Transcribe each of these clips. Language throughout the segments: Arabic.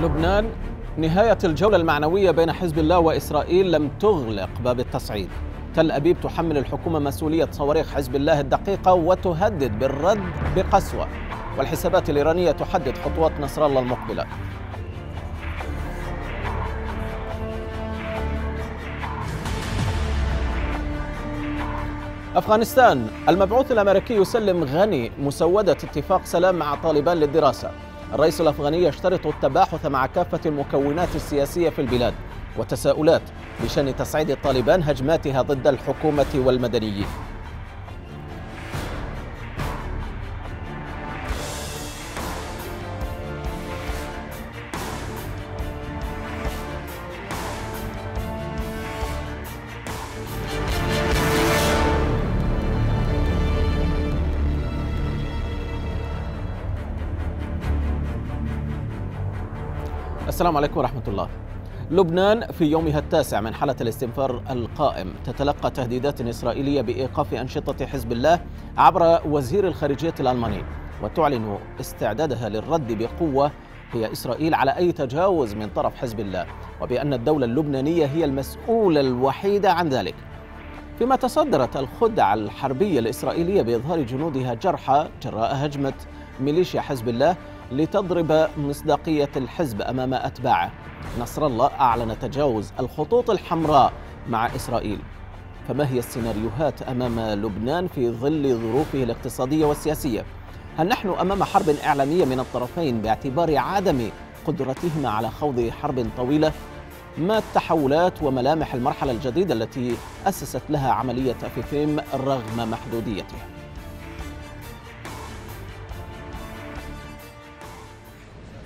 لبنان نهاية الجولة المعنوية بين حزب الله وإسرائيل لم تغلق باب التصعيد تل أبيب تحمل الحكومة مسؤولية صواريخ حزب الله الدقيقة وتهدد بالرد بقسوة والحسابات الإيرانية تحدد خطوات نصر الله المقبلة أفغانستان المبعوث الأمريكي يسلم غني مسودة اتفاق سلام مع طالبان للدراسة الرئيس الأفغاني يشترط التباحث مع كافة المكونات السياسية في البلاد وتساؤلات بشأن تصعيد الطالبان هجماتها ضد الحكومة والمدنيين السلام عليكم ورحمة الله لبنان في يومها التاسع من حالة الاستنفار القائم تتلقى تهديدات إسرائيلية بإيقاف أنشطة حزب الله عبر وزير الخارجية الألماني وتعلن استعدادها للرد بقوة هي إسرائيل على أي تجاوز من طرف حزب الله وبأن الدولة اللبنانية هي المسؤولة الوحيدة عن ذلك فيما تصدرت الخدعة الحربية الإسرائيلية بإظهار جنودها جرحى جراء هجمة ميليشيا حزب الله لتضرب مصداقية الحزب أمام أتباعه نصر الله أعلن تجاوز الخطوط الحمراء مع إسرائيل فما هي السيناريوهات أمام لبنان في ظل ظروفه الاقتصادية والسياسية؟ هل نحن أمام حرب إعلامية من الطرفين باعتبار عدم قدرتهما على خوض حرب طويلة؟ ما التحولات وملامح المرحلة الجديدة التي أسست لها عملية أفيفيم رغم محدوديتها؟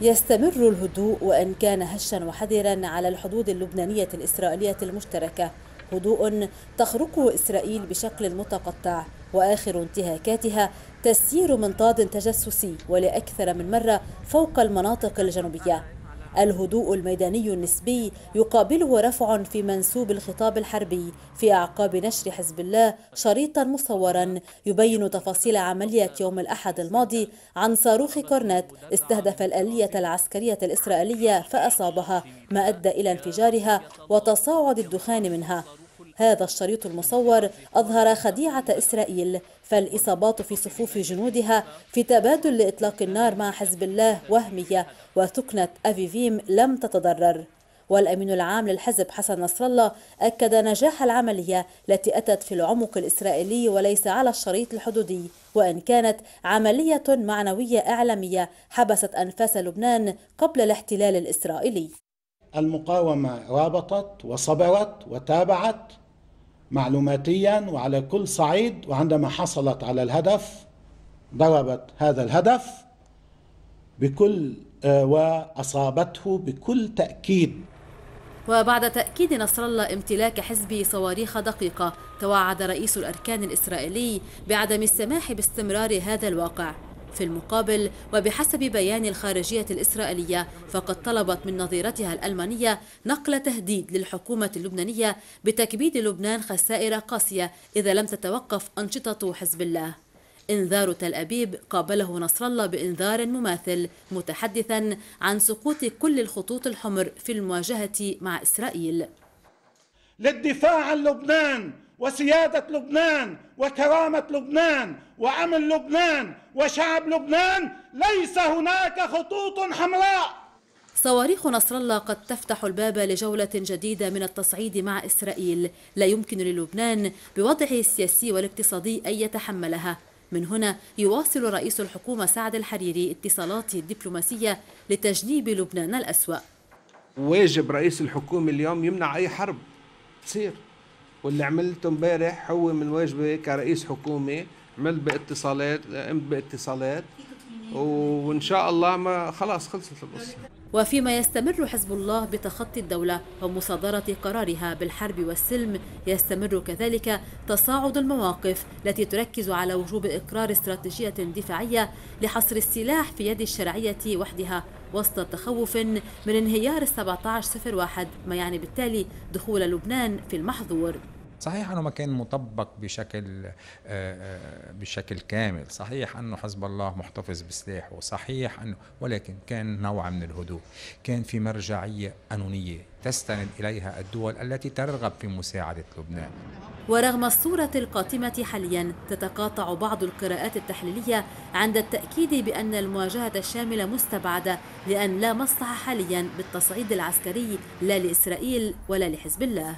يستمر الهدوء وإن كان هشا وحذرا على الحدود اللبنانية الإسرائيلية المشتركة هدوء تخرقه إسرائيل بشكل متقطع وآخر انتهاكاتها تسيير منطاد تجسسي ولأكثر من مرة فوق المناطق الجنوبية الهدوء الميداني النسبي يقابله رفع في منسوب الخطاب الحربي في أعقاب نشر حزب الله شريطا مصورا يبين تفاصيل عملية يوم الأحد الماضي عن صاروخ كورنت استهدف الآلية العسكرية الإسرائيلية فأصابها ما أدى إلى انفجارها وتصاعد الدخان منها هذا الشريط المصور أظهر خديعة إسرائيل فالإصابات في صفوف جنودها في تبادل لإطلاق النار مع حزب الله وهمية وثكنة أفيفيم لم تتضرر والأمين العام للحزب حسن نصر الله أكد نجاح العملية التي أتت في العمق الإسرائيلي وليس على الشريط الحدودي وإن كانت عملية معنوية إعلامية حبست أنفاس لبنان قبل الاحتلال الإسرائيلي المقاومة رابطت وصبرت وتابعت معلوماتيا وعلى كل صعيد وعندما حصلت على الهدف ضربت هذا الهدف بكل آه، واصابته بكل تاكيد وبعد تأكيد نصر الله امتلاك حزبه صواريخ دقيقة توعد رئيس الأركان الإسرائيلي بعدم السماح باستمرار هذا الواقع في المقابل وبحسب بيان الخارجية الإسرائيلية فقد طلبت من نظيرتها الألمانية نقل تهديد للحكومة اللبنانية بتكبيد لبنان خسائر قاسية إذا لم تتوقف أنشطة حزب الله إنذار تل أبيب قابله نصر الله بإنذار مماثل متحدثا عن سقوط كل الخطوط الحمر في المواجهة مع إسرائيل للدفاع عن لبنان وسيادة لبنان وكرامة لبنان وأمن لبنان وشعب لبنان ليس هناك خطوط حمراء صواريخ نصر الله قد تفتح الباب لجولة جديدة من التصعيد مع إسرائيل لا يمكن للبنان بوضعه السياسي والاقتصادي أن يتحملها من هنا يواصل رئيس الحكومة سعد الحريري اتصالاته الدبلوماسية لتجنيب لبنان الأسوأ واجب رئيس الحكومة اليوم يمنع أي حرب تصير واللي عملته امبارح هو من واجبي كرئيس حكومه عملت باتصالات قمت باتصالات وان شاء الله ما خلاص خلصت القصه وفيما يستمر حزب الله بتخطي الدولة ومصادرة قرارها بالحرب والسلم يستمر كذلك تصاعد المواقف التي تركز على وجوب إقرار استراتيجية دفاعية لحصر السلاح في يد الشرعية وحدها وسط تخوف من انهيار 1701 ما يعني بالتالي دخول لبنان في المحظور صحيح انه ما كان مطبق بشكل آه، آه، بشكل كامل صحيح انه حزب الله محتفظ بسلاحه صحيح انه ولكن كان نوع من الهدوء كان في مرجعيه قانونيه تستند اليها الدول التي ترغب في مساعده لبنان ورغم الصورة القاتمة حاليا تتقاطع بعض القراءات التحليلية عند التأكيد بأن المواجهة الشاملة مستبعدة لأن لا مصلحة حاليا بالتصعيد العسكري لا لإسرائيل ولا لحزب الله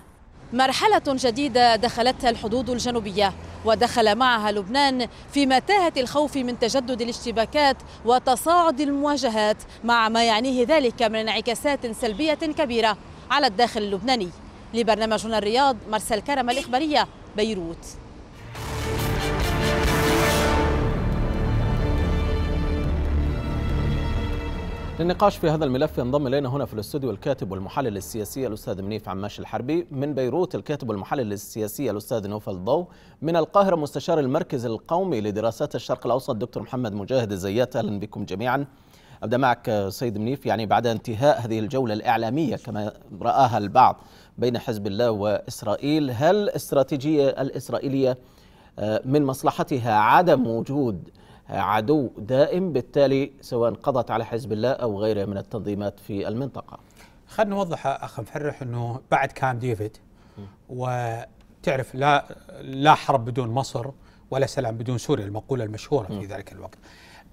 مرحلة جديدة دخلتها الحدود الجنوبية ودخل معها لبنان في متاهة الخوف من تجدد الاشتباكات وتصاعد المواجهات مع ما يعنيه ذلك من انعكاسات سلبية كبيرة على الداخل اللبناني لبرنامجنا الرياض مرسى الكرم الإخبارية بيروت للنقاش في هذا الملف ينضم الينا هنا في الاستوديو الكاتب والمحلل السياسي الاستاذ منيف عماش الحربي من بيروت الكاتب والمحلل السياسي الاستاذ نوفل ضو من القاهره مستشار المركز القومي لدراسات الشرق الاوسط دكتور محمد مجاهد الزيات اهلا بكم جميعا ابدا معك سيد منيف يعني بعد انتهاء هذه الجوله الاعلاميه كما راها البعض بين حزب الله واسرائيل هل الاستراتيجيه الاسرائيليه آه، من مصلحتها عدم وجود عدو دائم بالتالي سواء قضت على حزب الله أو غيره من التنظيمات في المنطقة خلنا نوضح أخ مفرح أنه بعد كام ديفيد وتعرف لا, لا حرب بدون مصر ولا سلام بدون سوريا المقولة المشهورة في ذلك الوقت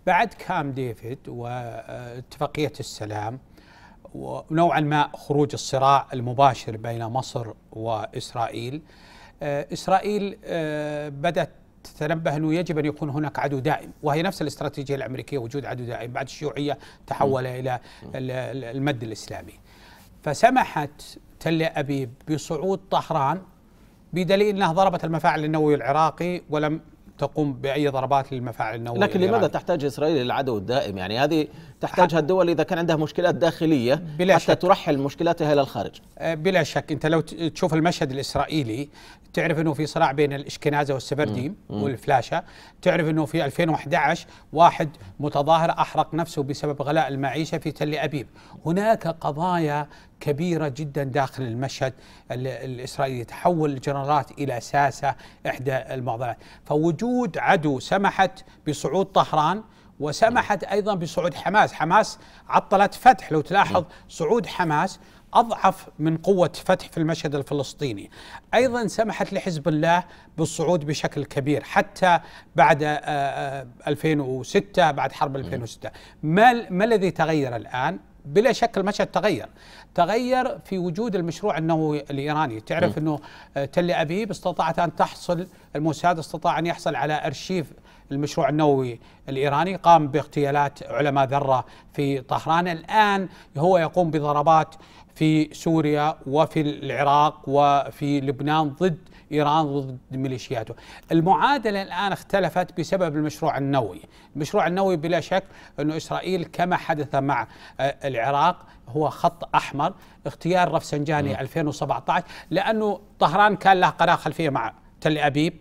بعد كام ديفيد واتفاقية السلام ونوعا ما خروج الصراع المباشر بين مصر وإسرائيل آه، إسرائيل آه، بدأت تتنبه انه يجب ان يكون هناك عدو دائم وهي نفس الاستراتيجيه الامريكيه وجود عدو دائم بعد الشيوعيه تحول الى المد الاسلامي فسمحت تل ابيب بصعود طهران بدليل انها ضربت المفاعل النووي العراقي ولم تقوم باي ضربات للمفاعل النوويه لكن لماذا تحتاج اسرائيل الى العدو الدائم؟ يعني هذه تحتاجها الدول اذا كان عندها مشكلات داخليه بلا حتى شك. ترحل مشكلاتها الى الخارج. أه، بلا شك انت لو تشوف المشهد الاسرائيلي تعرف انه في صراع بين الاشكنازه والسبرديم والفلاشه، تعرف انه في 2011 واحد متظاهر احرق نفسه بسبب غلاء المعيشه في تل ابيب، هناك قضايا كبيرة جدا داخل المشهد الإسرائيلي تحول الجنرالات إلى ساسة إحدى المعضلات فوجود عدو سمحت بصعود طهران وسمحت أيضا بصعود حماس حماس عطلت فتح لو تلاحظ صعود حماس اضعف من قوه فتح في المشهد الفلسطيني. ايضا سمحت لحزب الله بالصعود بشكل كبير حتى بعد 2006 آه، آه، بعد حرب 2006. ما الذي تغير الان؟ بلا شك المشهد تغير تغير في وجود المشروع النووي الايراني، تعرف انه آه، تل ابيب استطاعت ان تحصل الموساد استطاع ان يحصل على ارشيف المشروع النووي الايراني، قام باغتيالات علماء ذره في طهران، الان هو يقوم بضربات في سوريا وفي العراق وفي لبنان ضد إيران ضد ميليشياته المعادلة الآن اختلفت بسبب المشروع النووي المشروع النووي بلا شك انه إسرائيل كما حدث مع آه، العراق هو خط أحمر اختيار رفسنجاني 2017 لأنه طهران كان له قناة خلفية مع تل أبيب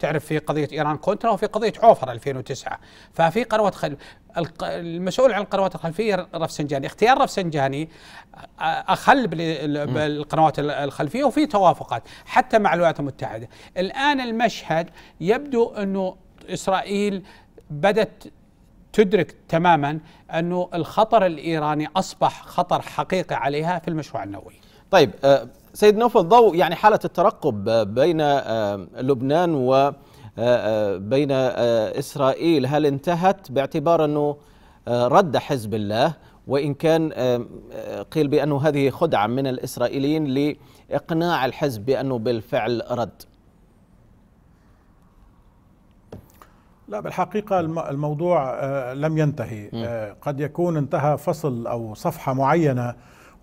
تعرف في قضيه ايران كونترا وفي قضيه عوفر 2009 ففي قروه خل... المسؤول عن القنوات الخلفيه رفسنجاني اختيار رفسنجاني اخل بالقنوات الخلفيه وفي توافقات حتى مع الولايات المتحده الان المشهد يبدو انه اسرائيل بدت تدرك تماما انه الخطر الايراني اصبح خطر حقيقي عليها في المشروع النووي طيب سيد نوفل ضوء يعني حالة الترقب بين آه، لبنان وبين آه، آه، إسرائيل هل انتهت باعتبار أنه رد حزب الله وإن كان قيل بأنه هذه خدعة من الإسرائيليين لإقناع الحزب بأنه بالفعل رد لا بالحقيقة الموضوع لم ينتهي قد يكون انتهى فصل أو صفحة معينة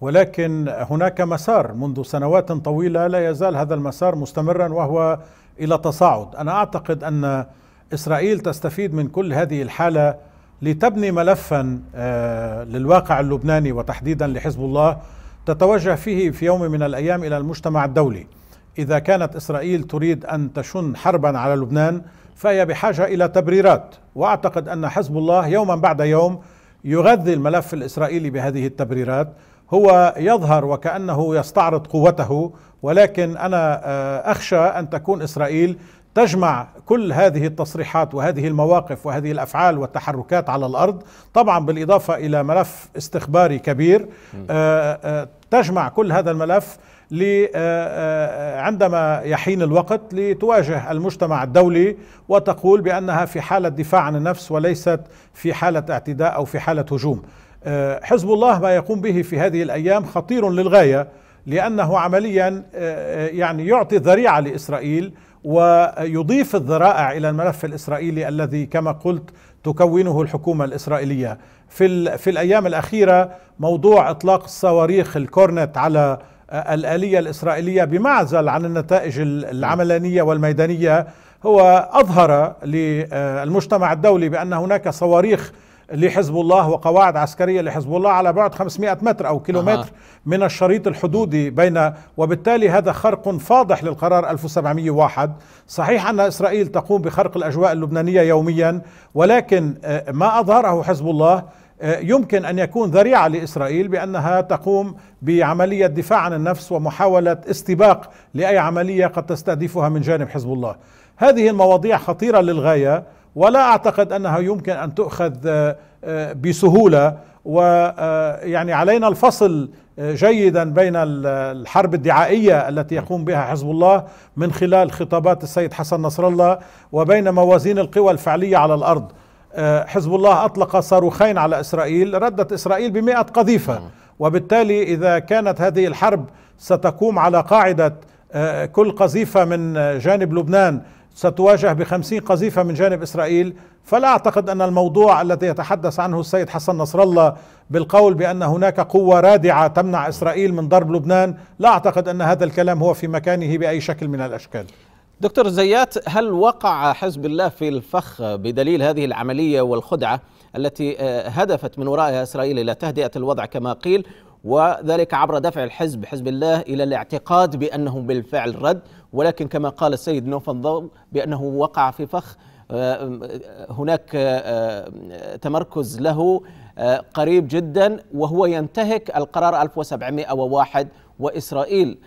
ولكن هناك مسار منذ سنوات طويلة لا يزال هذا المسار مستمرا وهو إلى تصاعد أنا أعتقد أن إسرائيل تستفيد من كل هذه الحالة لتبني ملفا آه، للواقع اللبناني وتحديدا لحزب الله تتوجه فيه في يوم من الأيام إلى المجتمع الدولي إذا كانت إسرائيل تريد أن تشن حربا على لبنان فهي بحاجة إلى تبريرات وأعتقد أن حزب الله يوما بعد يوم يغذي الملف الإسرائيلي بهذه التبريرات هو يظهر وكأنه يستعرض قوته ولكن أنا آه، أخشى أن تكون إسرائيل تجمع كل هذه التصريحات وهذه المواقف وهذه الافعال والتحركات على الارض طبعا بالاضافه الى ملف استخباري كبير آه، آه، تجمع كل هذا الملف عندما يحين الوقت لتواجه المجتمع الدولي وتقول بانها في حاله دفاع عن النفس وليست في حاله اعتداء او في حاله هجوم آه، حزب الله ما يقوم به في هذه الأيام خطير للغاية لأنه عمليا آه، آه، يعني يعطي ذريعة لإسرائيل ويضيف الذرائع إلى الملف الإسرائيلي الذي كما قلت تكونه الحكومة الإسرائيلية في, في الأيام الأخيرة موضوع إطلاق الصواريخ الكورنت على الآلية الإسرائيلية بمعزل عن النتائج العملانية والميدانية هو أظهر للمجتمع الدولي بأن هناك صواريخ لحزب الله وقواعد عسكريه لحزب الله على بعد 500 متر او كيلومتر أه. من الشريط الحدودي بين وبالتالي هذا خرق فاضح للقرار 1701 صحيح ان اسرائيل تقوم بخرق الاجواء اللبنانيه يوميا ولكن آه، ما اظهره حزب الله آه، يمكن ان يكون ذريعه لاسرائيل بانها تقوم بعمليه دفاع عن النفس ومحاوله استباق لاي عمليه قد تستهدفها من جانب حزب الله. هذه المواضيع خطيره للغايه ولا أعتقد أنها يمكن أن تؤخذ آه، آه، بسهولة ويعني آه، علينا الفصل جيدا بين الحرب الدعائية التي يقوم بها حزب الله من خلال خطابات السيد حسن نصر الله وبين موازين القوى الفعلية على الأرض حزب الله أطلق صاروخين على إسرائيل ردت إسرائيل بمئة قذيفة وبالتالي إذا كانت هذه الحرب ستقوم على قاعدة كل قذيفة من جانب لبنان ستواجه بخمسين قذيفة من جانب إسرائيل فلا أعتقد أن الموضوع الذي يتحدث عنه السيد حسن نصر الله بالقول بأن هناك قوة رادعة تمنع إسرائيل من ضرب لبنان لا أعتقد أن هذا الكلام هو في مكانه بأي شكل من الأشكال دكتور زيات هل وقع حزب الله في الفخ بدليل هذه العملية والخدعة التي آه، هدفت من ورائها إسرائيل إلى تهدئة الوضع كما قيل وذلك عبر دفع الحزب حزب الله إلى الاعتقاد بأنه بالفعل رد ولكن كما قال السيد نوفل ضوء بأنه وقع في فخ آه، هناك آه، آه، تمركز له قريب جدا وهو ينتهك القرار 1701 وإسرائيل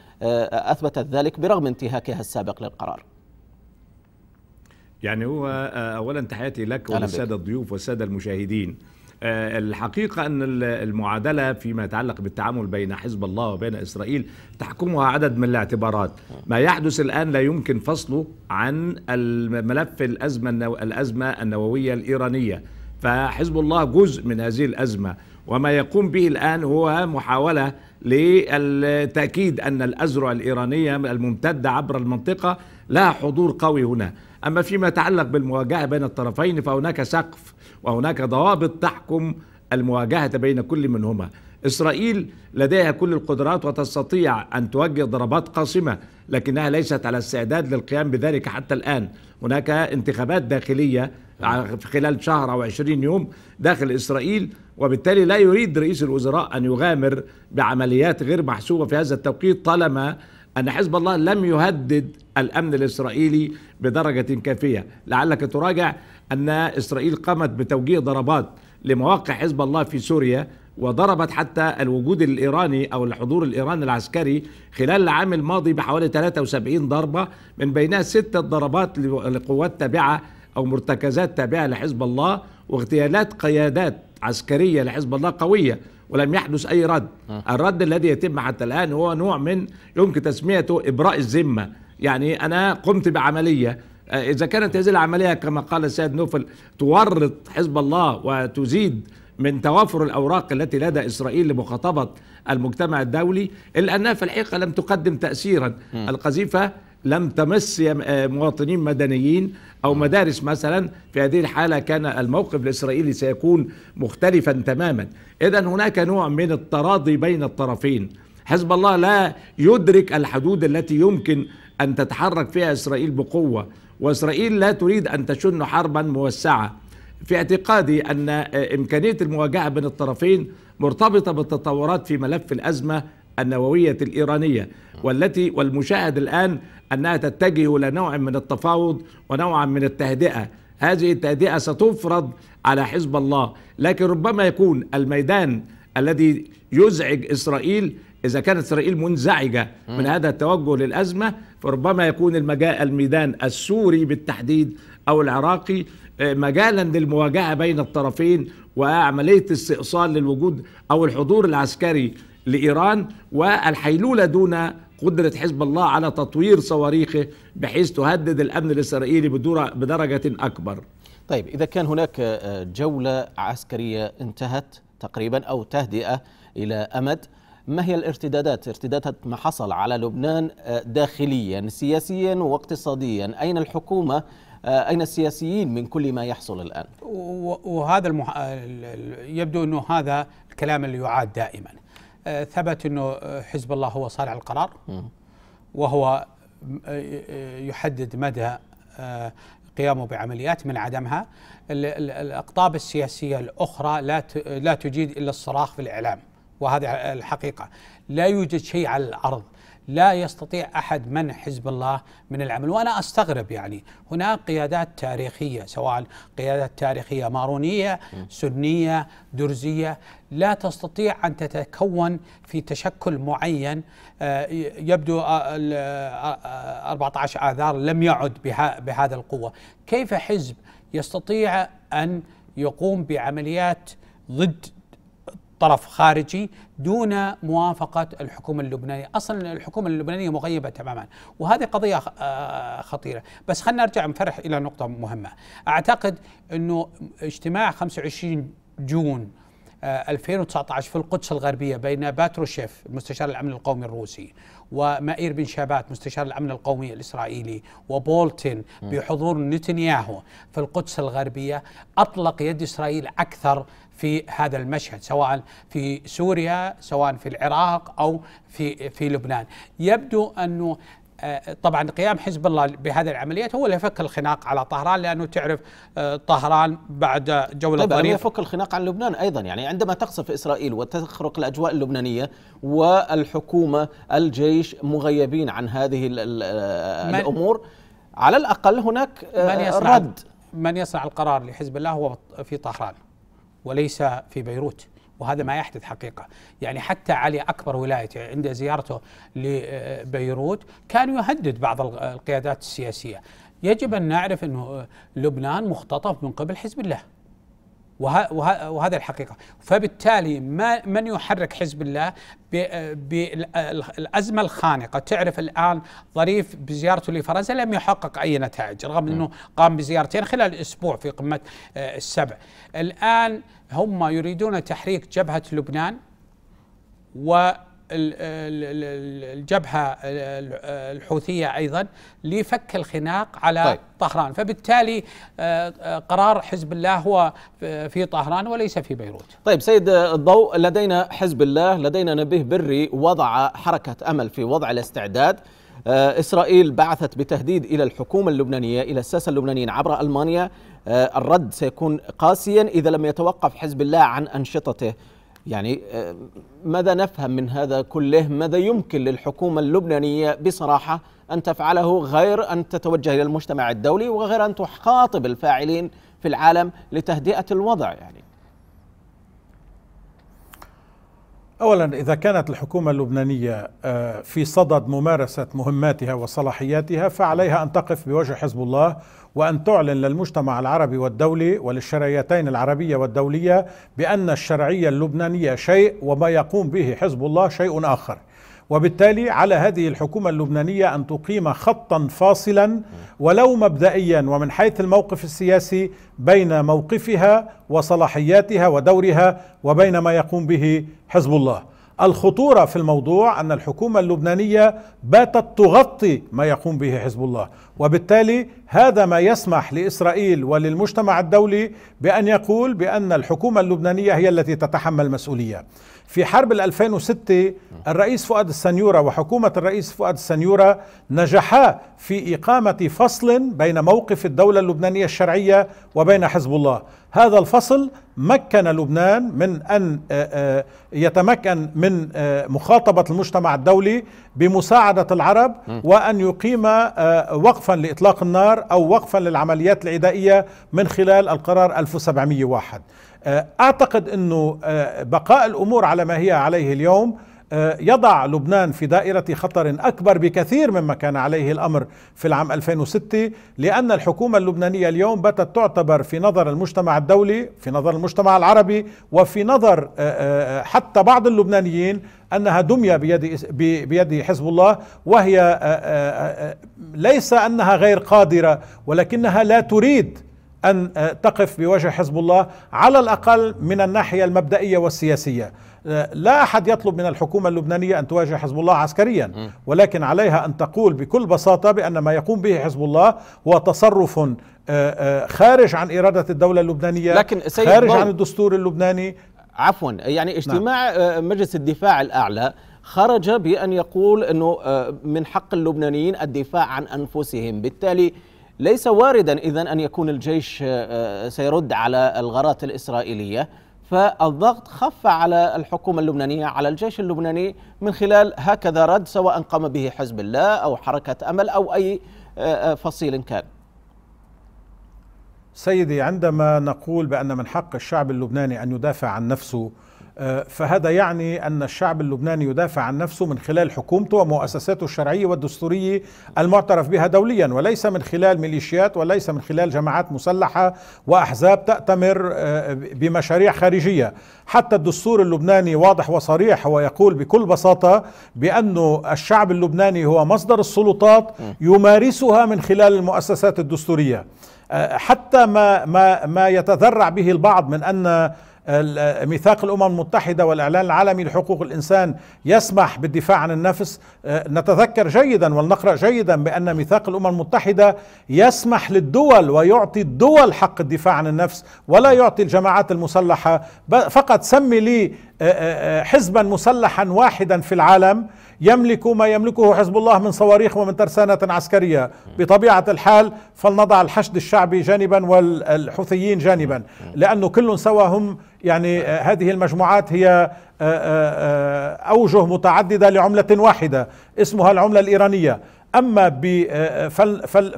أثبتت ذلك برغم انتهاكها السابق للقرار يعني هو أولا تحياتي لك وللسادة الضيوف والسادة المشاهدين آه، الحقيقة أن المعادلة فيما يتعلق بالتعامل بين حزب الله وبين إسرائيل تحكمها عدد من الاعتبارات ما يحدث الآن لا يمكن فصله عن ملف الأزمة, الأزمة النووية الإيرانية فحزب الله جزء من هذه الأزمة وما يقوم به الآن هو محاولة للتأكيد أن الأذرع الإيرانية الممتدة عبر المنطقة لها حضور قوي هنا أما فيما يتعلق بالمواجهة بين الطرفين فهناك سقف وهناك ضوابط تحكم المواجهة بين كل منهما إسرائيل لديها كل القدرات وتستطيع أن توجه ضربات قاصمة لكنها ليست على استعداد للقيام بذلك حتى الآن هناك انتخابات داخلية خلال شهر أو عشرين يوم داخل إسرائيل وبالتالي لا يريد رئيس الوزراء أن يغامر بعمليات غير محسوبة في هذا التوقيت طالما أن حزب الله لم يهدد الأمن الإسرائيلي بدرجة كافية لعلك تراجع أن إسرائيل قامت بتوجيه ضربات لمواقع حزب الله في سوريا وضربت حتى الوجود الإيراني أو الحضور الإيراني العسكري خلال العام الماضي بحوالي 73 ضربة من بينها ستة ضربات لقوات تابعة أو مرتكزات تابعة لحزب الله واغتيالات قيادات عسكرية لحزب الله قوية ولم يحدث أي رد آه. الرد الذي يتم حتى الآن هو نوع من يمكن تسميته إبراء الذمة يعني أنا قمت بعملية آه، إذا كانت هذه العملية كما قال السيد نوفل تورط حزب الله وتزيد من توافر الأوراق التي لدى إسرائيل لمخاطبة المجتمع الدولي إلا أنها في الحقيقة لم تقدم تأثيرا القذيفة لم تمس آه، مواطنين مدنيين أو مدارس مثلا في هذه الحالة كان الموقف الإسرائيلي سيكون مختلفا تماما إذا هناك نوع من التراضي بين الطرفين حزب الله لا يدرك الحدود التي يمكن أن تتحرك فيها إسرائيل بقوة وإسرائيل لا تريد أن تشن حربا موسعة في اعتقادي أن آه، إمكانية المواجهة بين الطرفين مرتبطة بالتطورات في ملف الأزمة النووية الإيرانية والتي والمشاهد الآن أنها تتجه إلى نوع من التفاوض ونوعا من التهدئة هذه التهدئة ستفرض على حزب الله لكن ربما يكون الميدان الذي يزعج إسرائيل إذا كانت إسرائيل منزعجة من هذا التوجه للأزمة فربما يكون المجال الميدان السوري بالتحديد أو العراقي آه، مجالا للمواجهة بين الطرفين وعملية استئصال للوجود أو الحضور العسكري لإيران والحيلولة دون قدرة حزب الله على تطوير صواريخه بحيث تهدد الأمن الإسرائيلي بدرجة أكبر طيب إذا كان هناك آه، جولة عسكرية انتهت تقريبا أو تهدئة إلى أمد ما هي الارتدادات ارتدادات ما حصل على لبنان آه، داخليا سياسيا واقتصاديا أين الحكومة آه، أين السياسيين من كل ما يحصل الآن وهذا المح... يبدو أنه هذا الكلام اللي يعاد دائما آه، ثبت أنه حزب الله هو صانع القرار وهو يحدد مدى قيامه بعمليات من عدمها الأقطاب السياسية الأخرى لا لا تجيد إلا الصراخ في الإعلام وهذه الحقيقه لا يوجد شيء على الارض لا يستطيع احد منع حزب الله من العمل وانا استغرب يعني هناك قيادات تاريخيه سواء قيادات تاريخيه مارونيه سنيه درزيه لا تستطيع ان تتكون في تشكل معين آه، يبدو 14 آه، آه، اذار لم يعد بهذا القوه كيف حزب يستطيع ان يقوم بعمليات ضد طرف خارجي دون موافقة الحكومة اللبنانية أصلا الحكومة اللبنانية مغيبة تماما وهذه قضية آه، خطيرة بس خلنا نرجع نفرح إلى نقطة مهمة أعتقد أنه اجتماع 25 جون 2019 آه، في القدس الغربية بين باتروشيف مستشار الأمن القومي الروسي ومائير بن شابات مستشار الأمن القومي الإسرائيلي وبولتن بحضور نتنياهو في القدس الغربية أطلق يد إسرائيل أكثر في هذا المشهد سواء في سوريا سواء في العراق أو في في لبنان يبدو أنه آه، طبعا قيام حزب الله بهذه العمليات هو اللي فك الخناق على طهران لانه تعرف آه، طهران بعد جوله طيب ظريفه يفك الخناق عن لبنان ايضا يعني عندما تقصف اسرائيل وتخرق الاجواء اللبنانيه والحكومه الجيش مغيبين عن هذه الامور على الاقل هناك آه، من يصنع رد من يصنع القرار لحزب الله هو في طهران وليس في بيروت وهذا ما يحدث حقيقة يعني حتى علي أكبر ولايته عند زيارته لبيروت كان يهدد بعض القيادات السياسية يجب أن نعرف أنه لبنان مختطف من قبل حزب الله وه وه وهذا الحقيقة فبالتالي ما من يحرك حزب الله بالأزمة الخانقة تعرف الآن ظريف بزيارته لفرنسا لم يحقق أي نتائج رغم أنه قام بزيارتين خلال أسبوع في قمة آه، السبع الآن هم يريدون تحريك جبهة لبنان و الجبهة الحوثية أيضا لفك الخناق على طيب. طهران فبالتالي آه، آه، قرار حزب الله هو آه، في طهران وليس في بيروت طيب سيد الضوء لدينا حزب الله لدينا نبيه بري وضع حركة أمل في وضع الاستعداد إسرائيل بعثت بتهديد إلى الحكومة اللبنانية إلى الساسة اللبنانيين عبر ألمانيا الرد سيكون قاسيا إذا لم يتوقف حزب الله عن أنشطته يعني آه، ماذا نفهم من هذا كله ماذا يمكن للحكومة اللبنانية بصراحة أن تفعله غير أن تتوجه إلى المجتمع الدولي وغير أن تخاطب الفاعلين في العالم لتهدئة الوضع يعني اولا اذا كانت الحكومه اللبنانيه آه، في صدد ممارسه مهماتها وصلاحياتها فعليها ان تقف بوجه حزب الله وان تعلن للمجتمع العربي والدولي وللشرعيتين العربيه والدوليه بان الشرعيه اللبنانيه شيء وما يقوم به حزب الله شيء اخر وبالتالي على هذه الحكومة اللبنانية أن تقيم خطا فاصلا ولو مبدئيا ومن حيث الموقف السياسي بين موقفها وصلاحياتها ودورها وبين ما يقوم به حزب الله الخطورة في الموضوع أن الحكومة اللبنانية باتت تغطي ما يقوم به حزب الله وبالتالي هذا ما يسمح لإسرائيل وللمجتمع الدولي بأن يقول بأن الحكومة اللبنانية هي التي تتحمل المسؤولية في حرب 2006 الرئيس فؤاد السنيورة وحكومة الرئيس فؤاد السنيورة نجحا في إقامة فصل بين موقف الدولة اللبنانية الشرعية وبين حزب الله هذا الفصل مكن لبنان من أن آه، آه، يتمكن من آه، مخاطبة المجتمع الدولي بمساعدة العرب وأن يقيم وقفا لإطلاق النار أو وقفا للعمليات العدائية من خلال القرار 1701 أعتقد أنه بقاء الأمور على ما هي عليه اليوم آه، يضع لبنان في دائرة خطر أكبر بكثير مما كان عليه الأمر في العام 2006 لأن الحكومة اللبنانية اليوم باتت تعتبر في نظر المجتمع الدولي في نظر المجتمع العربي وفي نظر آه، آه، حتى بعض اللبنانيين أنها دمية بيد, بيد حزب الله وهي ليس أنها غير قادرة ولكنها لا تريد أن آه، تقف بوجه حزب الله على الأقل من الناحية المبدئية والسياسية آه، لا أحد يطلب من الحكومة اللبنانية أن تواجه حزب الله عسكريا ولكن عليها أن تقول بكل بساطة بأن ما يقوم به حزب الله هو تصرف آه، خارج عن إرادة الدولة اللبنانية لكن خارج عن الدستور اللبناني عفوا يعني نعم. اجتماع نعم. مجلس الدفاع الأعلى خرج بأن يقول أنه من حق اللبنانيين الدفاع عن أنفسهم بالتالي ليس واردا إذا أن يكون الجيش آه، آه، سيرد على الغارات الإسرائيلية فالضغط خف على الحكومة اللبنانية على الجيش اللبناني من خلال هكذا رد سواء قام به حزب الله أو حركة أمل أو أي آه، فصيل كان سيدي عندما نقول بأن من حق الشعب اللبناني أن يدافع عن نفسه فهذا يعني أن الشعب اللبناني يدافع عن نفسه من خلال حكومته ومؤسساته الشرعية والدستورية المعترف بها دوليا وليس من خلال ميليشيات وليس من خلال جماعات مسلحة وأحزاب تأتمر آه، بمشاريع خارجية حتى الدستور اللبناني واضح وصريح ويقول بكل بساطة بأن الشعب اللبناني هو مصدر السلطات يمارسها من خلال المؤسسات الدستورية آه، حتى ما, ما, ما يتذرع به البعض من أن آه، ميثاق الامم المتحده والاعلان العالمي لحقوق الانسان يسمح بالدفاع عن النفس آه، نتذكر جيدا ولنقرا جيدا بان ميثاق الامم المتحده يسمح للدول ويعطي الدول حق الدفاع عن النفس ولا يعطي الجماعات المسلحه فقط سمي لي آه، حزبا مسلحا واحدا في العالم يملك ما يملكه حزب الله من صواريخ ومن ترسانة عسكرية بطبيعة الحال فلنضع الحشد الشعبي جانبا والحوثيين جانبا لأنه كل سوا هم يعني آه، هذه المجموعات هي آه، آه، أوجه متعددة لعملة واحدة اسمها العملة الإيرانية أما آه،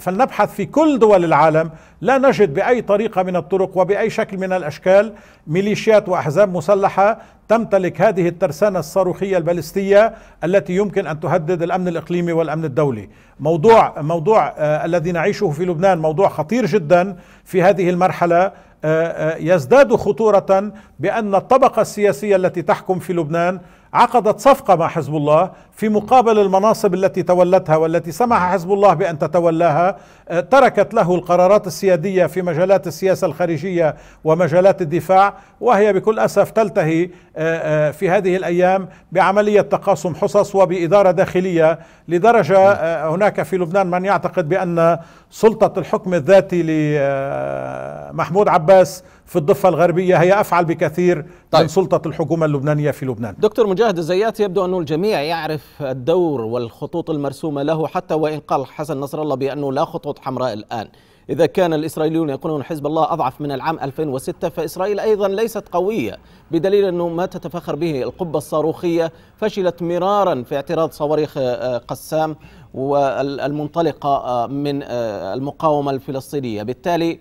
فلنبحث في كل دول العالم لا نجد بأي طريقة من الطرق وبأي شكل من الأشكال ميليشيات وأحزاب مسلحة تمتلك هذه الترسانة الصاروخية البالستية التي يمكن أن تهدد الأمن الإقليمي والأمن الدولي موضوع, موضوع آه، الذي نعيشه في لبنان موضوع خطير جدا في هذه المرحلة آه، يزداد خطورة بأن الطبقة السياسية التي تحكم في لبنان عقدت صفقة مع حزب الله في مقابل المناصب التي تولتها والتي سمح حزب الله بأن تتولاها آه، تركت له القرارات السيادية في مجالات السياسة الخارجية ومجالات الدفاع وهي بكل أسف تلتهي آه، آه، في هذه الأيام بعملية تقاسم حصص وبإدارة داخلية لدرجة نعم. هناك في لبنان من يعتقد بأن سلطة الحكم الذاتي لمحمود عباس في الضفة الغربية هي أفعل بكثير طيب. من سلطة الحكومة اللبنانية في لبنان دكتور مجاهد الزيات يبدو أن الجميع يعرف الدور والخطوط المرسومة له حتى وإن قال حسن نصر الله بأنه لا خطوط حمراء الآن إذا كان الإسرائيليون يقولون حزب الله أضعف من العام 2006 فإسرائيل أيضا ليست قوية بدليل أنه ما تتفخر به القبة الصاروخية فشلت مرارا في اعتراض صواريخ آه، قسام والمنطلقة آه، من آه، المقاومة الفلسطينية بالتالي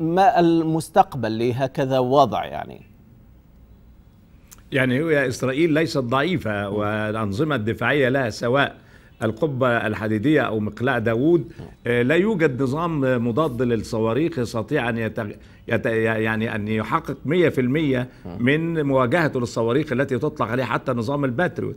ما المستقبل لهكذا وضع يعني يعني هو إسرائيل ليست ضعيفة والأنظمة الدفاعية لها سواء القبة الحديدية أو مقلاع داوود آه، لا يوجد نظام مضاد للصواريخ يستطيع أن يتغ... يت... يعني أن يحقق 100% من مواجهته للصواريخ التي تطلق عليه حتى نظام الباتريوت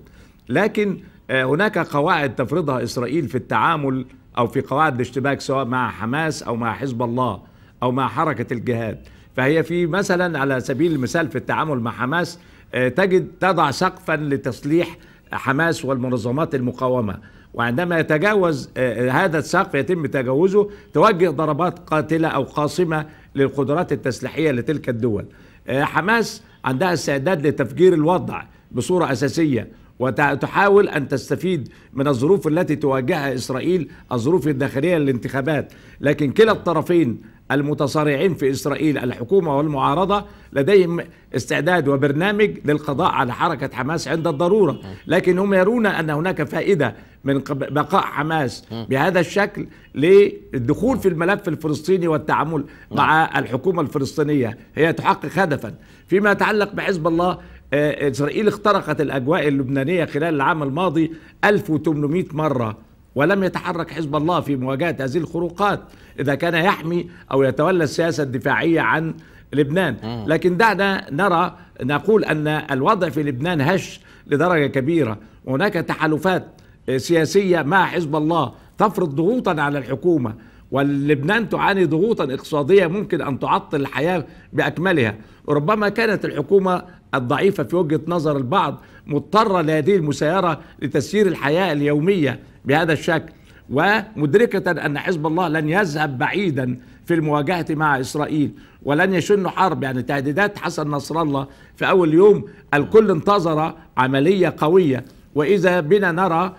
لكن آه، هناك قواعد تفرضها إسرائيل في التعامل أو في قواعد الاشتباك سواء مع حماس أو مع حزب الله أو مع حركة الجهاد فهي في مثلا على سبيل المثال في التعامل مع حماس آه، تجد تضع سقفا لتصليح حماس والمنظمات المقاومة وعندما يتجاوز آه، آه، هذا السقف يتم تجاوزه توجه ضربات قاتلة أو قاصمة للقدرات التسليحية لتلك الدول حماس عندها استعداد لتفجير الوضع بصورة أساسية وتحاول أن تستفيد من الظروف التي تواجهها إسرائيل الظروف الداخلية للانتخابات لكن كلا الطرفين المتصارعين في إسرائيل الحكومة والمعارضة لديهم استعداد وبرنامج للقضاء على حركة حماس عند الضرورة لكن هم يرون أن هناك فائدة من بقاء حماس بهذا الشكل للدخول في الملف الفلسطيني والتعامل مع الحكومة الفلسطينية هي تحقق هدفا فيما يتعلق بحزب الله آه، إسرائيل اخترقت الأجواء اللبنانية خلال العام الماضي 1800 مرة ولم يتحرك حزب الله في مواجهة هذه الخروقات إذا كان يحمي أو يتولى السياسة الدفاعية عن لبنان لكن دعنا نرى نقول أن الوضع في لبنان هش لدرجة كبيرة هناك تحالفات آه، سياسية مع حزب الله تفرض ضغوطا على الحكومة ولبنان تعاني ضغوطا اقتصادية ممكن أن تعطل الحياة بأكملها ربما كانت الحكومة الضعيفة في وجهة نظر البعض مضطرة لهذه المسيرة لتسيير الحياة اليومية بهذا الشكل ومدركة أن حزب الله لن يذهب بعيدا في المواجهة مع إسرائيل ولن يشن حرب يعني تهديدات حسن نصر الله في أول يوم الكل انتظر عملية قوية وإذا بنا نرى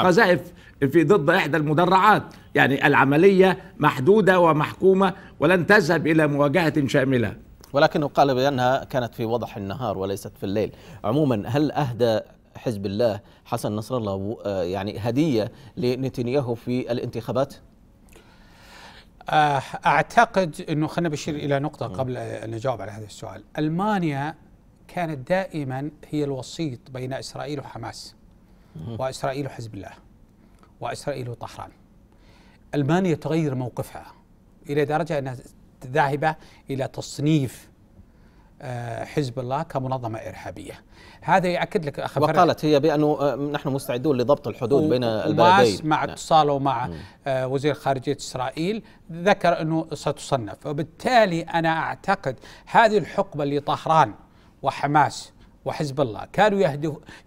قذائف آه، نعم. في ضد إحدى المدرعات يعني العملية محدودة ومحكومة ولن تذهب إلى مواجهة شاملة ولكنه قال بأنها كانت في وضح النهار وليست في الليل عموما هل أهدى حزب الله حسن نصر الله آه، يعني هدية لنتنياهو في الانتخابات؟ آه، أعتقد أنه خلينا بشير إلى نقطة قبل أن أجاوب على هذا السؤال ألمانيا كانت دائما هي الوسيط بين إسرائيل وحماس وإسرائيل وحزب الله وإسرائيل وطهران ألمانيا تغير موقفها إلى درجة أنها ذاهبة إلى تصنيف آه، حزب الله كمنظمة إرهابية هذا يأكد لك أخبر وقالت هي بأنه آه، نحن مستعدون لضبط الحدود بين البلدين مع نعم. اتصاله مع آه، وزير خارجية إسرائيل ذكر أنه ستصنف وبالتالي أنا أعتقد هذه الحقبة اللي طهران وحماس وحزب الله كانوا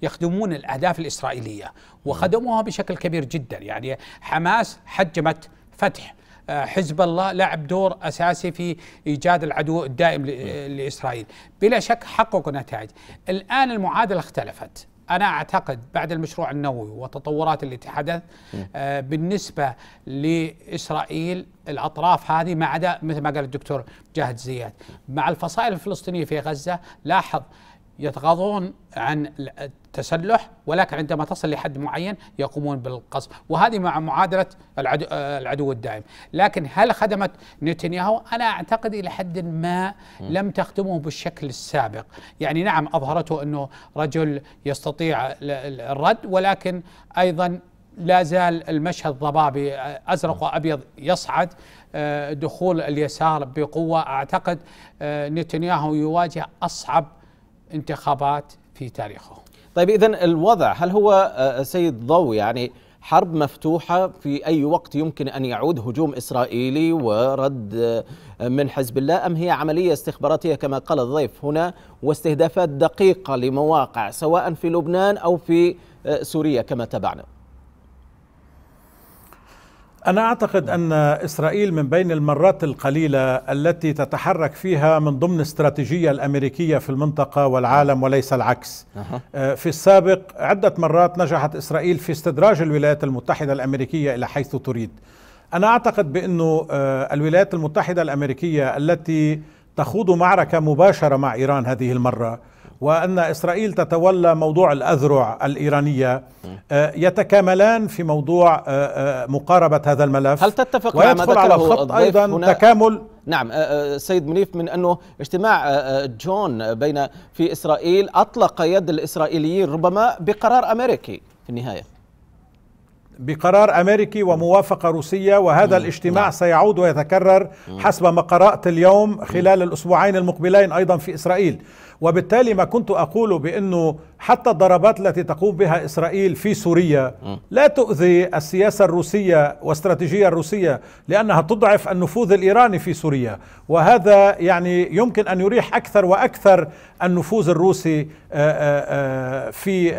يخدمون الأهداف الإسرائيلية وخدموها بشكل كبير جدا يعني حماس حجمت فتح آه، حزب الله لعب دور اساسي في ايجاد العدو الدائم نعم. لاسرائيل، بلا شك حققوا نتائج. الان المعادله اختلفت. انا اعتقد بعد المشروع النووي والتطورات اللي تحدث نعم. آه، بالنسبه لاسرائيل الاطراف هذه ما عدا مثل ما قال الدكتور جاهد زياد مع الفصائل الفلسطينيه في غزه لاحظ يتغاضون عن التسلح ولكن عندما تصل لحد معين يقومون بالقصف وهذه مع معادلة العدو, العدو الدائم لكن هل خدمت نتنياهو أنا أعتقد إلى حد ما لم تخدمه بالشكل السابق يعني نعم أظهرته أنه رجل يستطيع الرد ولكن أيضا لا زال المشهد ضبابي ازرق وابيض يصعد آه، دخول اليسار بقوه اعتقد آه، نتنياهو يواجه اصعب انتخابات في تاريخه طيب إذا الوضع هل هو آه، سيد ضو يعني حرب مفتوحة في أي وقت يمكن أن يعود هجوم إسرائيلي ورد آه، من حزب الله أم هي عملية استخباراتية كما قال الضيف هنا واستهدافات دقيقة لمواقع سواء في لبنان أو في آه، سوريا كما تابعنا أنا أعتقد أن إسرائيل من بين المرات القليلة التي تتحرك فيها من ضمن استراتيجية الأمريكية في المنطقة والعالم وليس العكس آه، في السابق عدة مرات نجحت إسرائيل في استدراج الولايات المتحدة الأمريكية إلى حيث تريد أنا أعتقد بأنه آه، الولايات المتحدة الأمريكية التي تخوض معركة مباشرة مع إيران هذه المرة وأن إسرائيل تتولى موضوع الأذرع الإيرانية آه، يتكاملان في موضوع آه، آه، مقاربة هذا الملف هل تتفق مع ما ذكره على الخط أيضا هنا تكامل نعم سيد منيف من أنه اجتماع جون بين في إسرائيل أطلق يد الإسرائيليين ربما بقرار أمريكي في النهاية بقرار امريكي وموافقه روسيه وهذا مم. الاجتماع مم. نعم. سيعود ويتكرر مم. حسب ما قرات اليوم خلال الاسبوعين المقبلين ايضا في اسرائيل وبالتالي ما كنت اقول بانه حتى الضربات التي تقوم بها اسرائيل في سوريا لا تؤذي السياسه الروسيه والاستراتيجيه الروسيه لانها تضعف النفوذ الايراني في سوريا وهذا يعني يمكن ان يريح اكثر واكثر النفوذ الروسي آه، آه، آه، في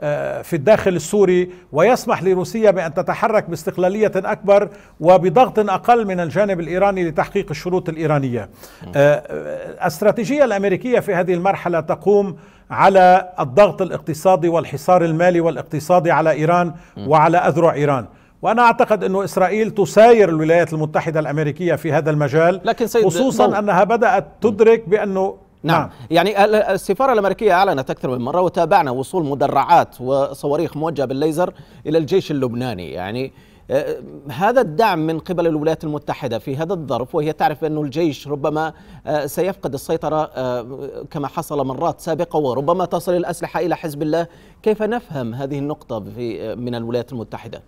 آه، في الداخل السوري ويسمح لروسيا بأن تتحرك باستقلالية أكبر وبضغط أقل من الجانب الإيراني لتحقيق الشروط الإيرانية الاستراتيجية آه، الأمريكية في هذه المرحلة تقوم على الضغط الاقتصادي والحصار المالي والاقتصادي على إيران وعلى أذرع إيران وانا اعتقد انه اسرائيل تساير الولايات المتحده الامريكيه في هذا المجال لكن سيد خصوصا انها بدات تدرك بانه نعم. نعم يعني السفاره الامريكيه اعلنت اكثر من مره وتابعنا وصول مدرعات وصواريخ موجهه بالليزر الى الجيش اللبناني يعني آه، هذا الدعم من قبل الولايات المتحده في هذا الظرف وهي تعرف انه الجيش ربما آه، سيفقد السيطره آه، كما حصل مرات سابقه وربما تصل الاسلحه الى حزب الله كيف نفهم هذه النقطه في من الولايات المتحده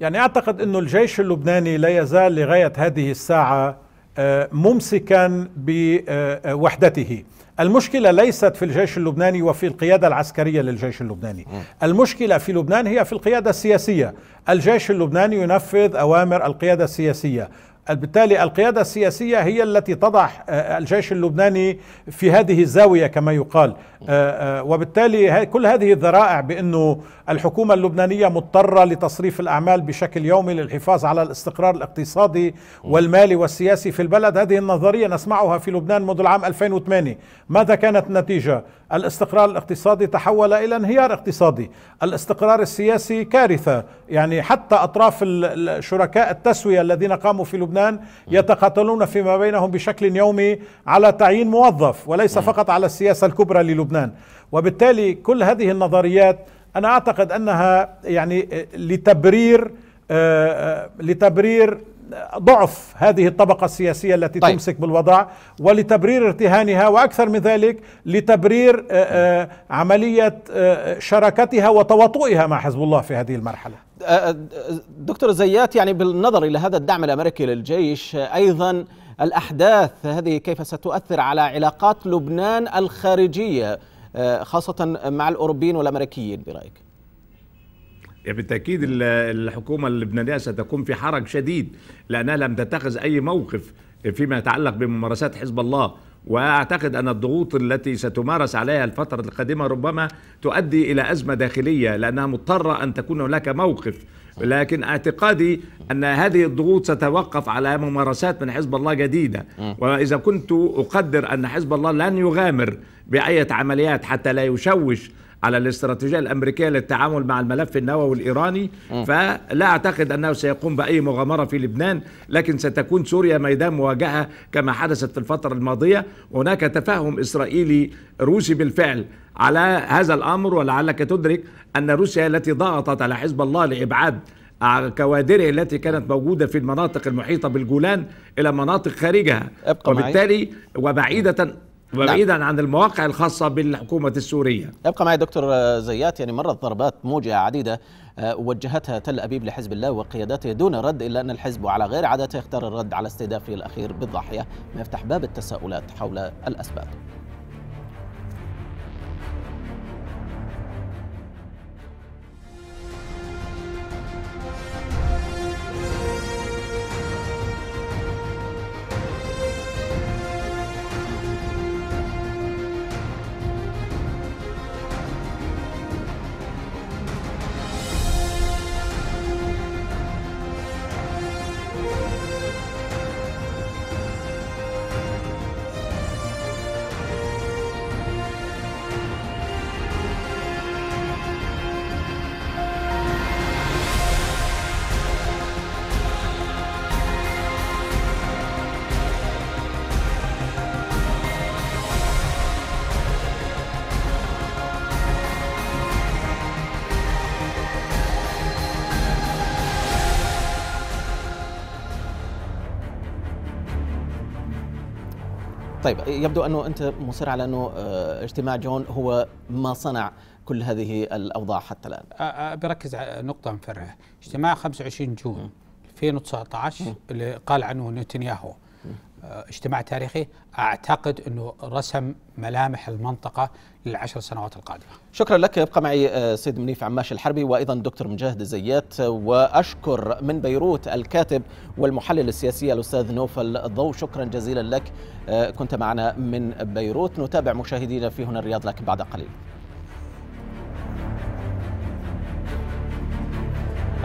يعني اعتقد انه الجيش اللبناني لا يزال لغايه هذه الساعه آه، ممسكا بوحدته المشكلة ليست في الجيش اللبناني وفي القيادة العسكرية للجيش اللبناني المشكلة في لبنان هي في القيادة السياسية الجيش اللبناني ينفذ أوامر القيادة السياسية بالتالي القيادة السياسية هي التي تضع آه، الجيش اللبناني في هذه الزاوية كما يقال آه، آه، وبالتالي كل هذه الذرائع بأنه الحكومة اللبنانية مضطرة لتصريف الأعمال بشكل يومي للحفاظ على الاستقرار الاقتصادي والمالي والسياسي في البلد هذه النظرية نسمعها في لبنان منذ العام 2008 ماذا كانت النتيجة؟ الاستقرار الاقتصادي تحول إلى انهيار اقتصادي الاستقرار السياسي كارثة يعني حتى أطراف الشركاء التسوية الذين قاموا في لبنان لبنان يتقاتلون فيما بينهم بشكل يومي على تعيين موظف وليس نعم. فقط على السياسة الكبرى للبنان وبالتالي كل هذه النظريات أنا أعتقد أنها يعني آه، لتبرير آه، آه، لتبرير ضعف هذه الطبقة السياسية التي طيب. تمسك بالوضع ولتبرير ارتهانها وأكثر من ذلك لتبرير عملية شراكتها وتواطؤها مع حزب الله في هذه المرحلة دكتور زيات يعني بالنظر الى هذا الدعم الامريكي للجيش ايضا الاحداث هذه كيف ستؤثر على علاقات لبنان الخارجيه خاصه مع الاوروبيين والامريكيين برايك؟ بالتاكيد الحكومه اللبنانيه ستكون في حرج شديد لانها لم تتخذ اي موقف فيما يتعلق بممارسات حزب الله واعتقد ان الضغوط التي ستمارس عليها الفتره القادمه ربما تؤدي الى ازمه داخليه لانها مضطره ان تكون هناك موقف لكن اعتقادي ان هذه الضغوط ستتوقف على ممارسات من حزب الله جديده واذا كنت اقدر ان حزب الله لن يغامر باي عمليات حتى لا يشوش على الاستراتيجية الأمريكية للتعامل مع الملف النووي الإيراني فلا أعتقد أنه سيقوم بأي مغامرة في لبنان لكن ستكون سوريا ميدان مواجهة كما حدثت في الفترة الماضية هناك تفاهم إسرائيلي روسي بالفعل على هذا الأمر ولعلك تدرك أن روسيا التي ضغطت على حزب الله لإبعاد كوادره التي كانت موجودة في المناطق المحيطة بالجولان إلى مناطق خارجها وبالتالي وبعيدة نعم. وبعيدا نعم. عن المواقع الخاصة بالحكومة السورية يبقى معي دكتور زيات يعني مرت ضربات موجعة عديدة آه، وجهتها تل أبيب لحزب الله وقيادته دون رد إلا أن الحزب على غير عادته اختار الرد على استهدافه الأخير بالضاحية ما يفتح باب التساؤلات حول الأسباب طيب يبدو انه انت مصر على انه آه، اجتماع جون هو ما صنع كل هذه الاوضاع حتى الان. بركز على نقطه مفرعه، اجتماع 25 جون 2019 اللي قال عنه نتنياهو آه، اجتماع تاريخي اعتقد انه رسم ملامح المنطقه للعشر سنوات القادمه. شكرا لك يبقى معي آه، سيد منيف عماش الحربي وايضا دكتور مجاهد الزيات واشكر من بيروت الكاتب والمحلل السياسي الاستاذ نوفل الضو شكرا جزيلا لك آه، كنت معنا من بيروت نتابع مشاهدينا في هنا الرياض لكن بعد قليل.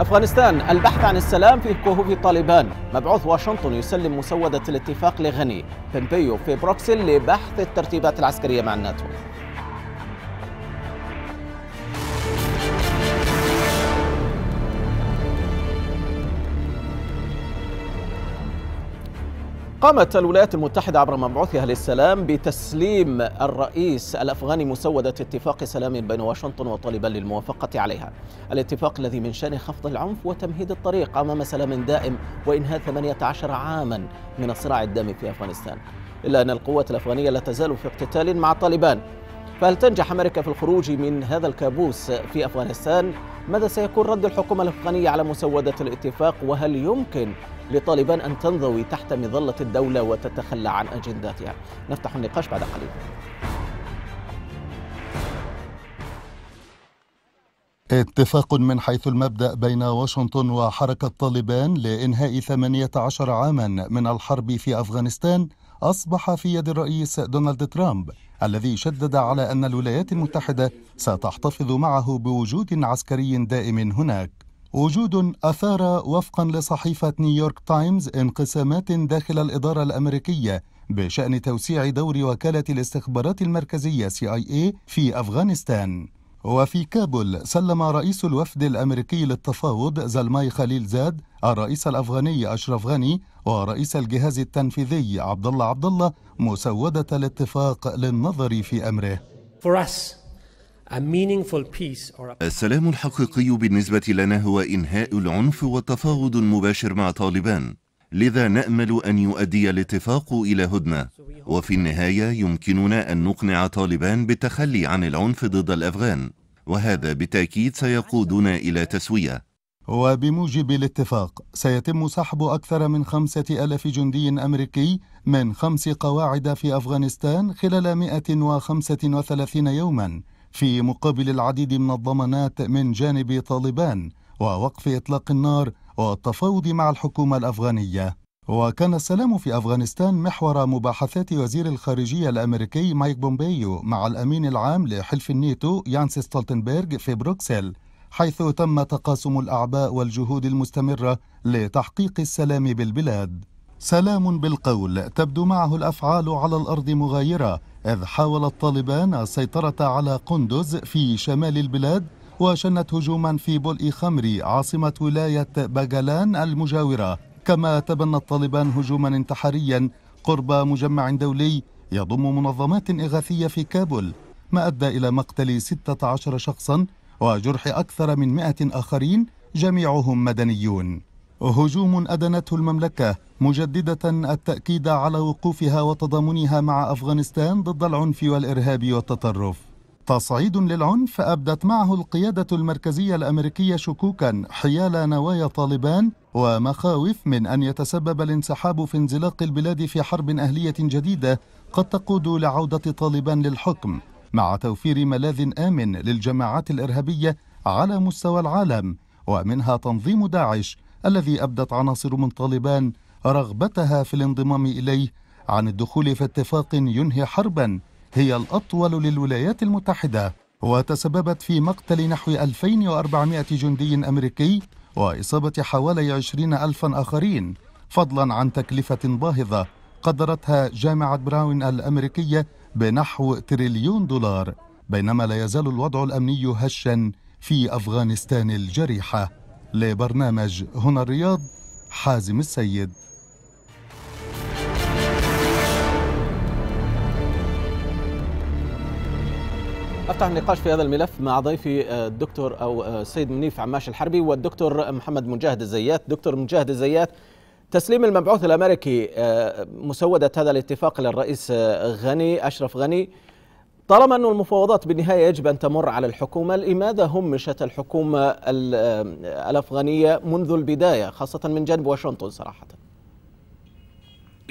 أفغانستان البحث عن السلام في كهوف طالبان مبعوث واشنطن يسلم مسودة الاتفاق لغني بومبيو في بروكسل لبحث الترتيبات العسكرية مع الناتو قامت الولايات المتحدة عبر مبعوثها للسلام بتسليم الرئيس الأفغاني مسودة اتفاق سلام بين واشنطن وطالبان للموافقة عليها الاتفاق الذي من شأنه خفض العنف وتمهيد الطريق أمام سلام دائم وإنهاء 18 عاما من الصراع الدامي في أفغانستان إلا أن القوات الأفغانية لا تزال في اقتتال مع طالبان فهل تنجح أمريكا في الخروج من هذا الكابوس في أفغانستان؟ ماذا سيكون رد الحكومة الأفغانية على مسودة الاتفاق؟ وهل يمكن لطالبان أن تنضوي تحت مظلة الدولة وتتخلى عن أجنداتها؟ نفتح النقاش بعد قليل اتفاق من حيث المبدأ بين واشنطن وحركة طالبان لإنهاء 18 عاما من الحرب في أفغانستان أصبح في يد الرئيس دونالد ترامب الذي شدد على أن الولايات المتحدة ستحتفظ معه بوجود عسكري دائم هناك وجود أثار وفقا لصحيفة نيويورك تايمز انقسامات داخل الإدارة الأمريكية بشأن توسيع دور وكالة الاستخبارات المركزية CIA إيه في أفغانستان وفي كابول سلم رئيس الوفد الأمريكي للتفاوض زلماي خليل زاد الرئيس الأفغاني أشرف غني ورئيس الجهاز التنفيذي عبد الله عبد الله مسودة الاتفاق للنظر في أمره السلام الحقيقي بالنسبة لنا هو إنهاء العنف والتفاوض المباشر مع طالبان لذا نأمل أن يؤدي الاتفاق إلى هدنة وفي النهاية يمكننا أن نقنع طالبان بالتخلي عن العنف ضد الأفغان وهذا بالتأكيد سيقودنا إلى تسوية وبموجب الاتفاق سيتم سحب أكثر من خمسة ألف جندي أمريكي من خمس قواعد في أفغانستان خلال 135 يوما في مقابل العديد من الضمانات من جانب طالبان ووقف إطلاق النار والتفاوض مع الحكومة الأفغانية وكان السلام في أفغانستان محور مباحثات وزير الخارجية الأمريكي مايك بومبيو مع الأمين العام لحلف الناتو يانس ستولتنبرغ في بروكسل حيث تم تقاسم الأعباء والجهود المستمرة لتحقيق السلام بالبلاد سلام بالقول تبدو معه الأفعال على الأرض مغايرة إذ حاول الطالبان السيطرة على قندز في شمال البلاد وشنت هجوما في بولء خمر عاصمة ولاية باجالان المجاورة كما تبنت طالبان هجوما انتحاريا قرب مجمع دولي يضم منظمات إغاثية في كابول ما أدى إلى مقتل 16 شخصا وجرح أكثر من 100 آخرين جميعهم مدنيون هجوم أدنته المملكة مجددة التأكيد على وقوفها وتضامنها مع أفغانستان ضد العنف والإرهاب والتطرف تصعيد للعنف أبدت معه القيادة المركزية الأمريكية شكوكا حيال نوايا طالبان ومخاوف من أن يتسبب الانسحاب في انزلاق البلاد في حرب أهلية جديدة قد تقود لعودة طالبان للحكم مع توفير ملاذ آمن للجماعات الإرهابية على مستوى العالم ومنها تنظيم داعش الذي أبدت عناصر من طالبان رغبتها في الانضمام إليه عن الدخول في اتفاق ينهي حربا هي الأطول للولايات المتحدة وتسببت في مقتل نحو 2400 جندي أمريكي وإصابة حوالي 20 ألفا آخرين فضلا عن تكلفة باهظة قدرتها جامعة براون الأمريكية بنحو تريليون دولار بينما لا يزال الوضع الأمني هشا في أفغانستان الجريحة لبرنامج هنا الرياض حازم السيد افتح النقاش في هذا الملف مع ضيفي آه، الدكتور او آه، السيد منيف عماش الحربي والدكتور محمد مجاهد الزيات، دكتور مجاهد الزيات تسليم المبعوث الامريكي آه، مسوده هذا الاتفاق للرئيس غني اشرف غني طالما أن المفاوضات بالنهايه يجب ان تمر على الحكومه، لماذا همشت الحكومه الافغانيه منذ البدايه خاصه من جانب واشنطن صراحه؟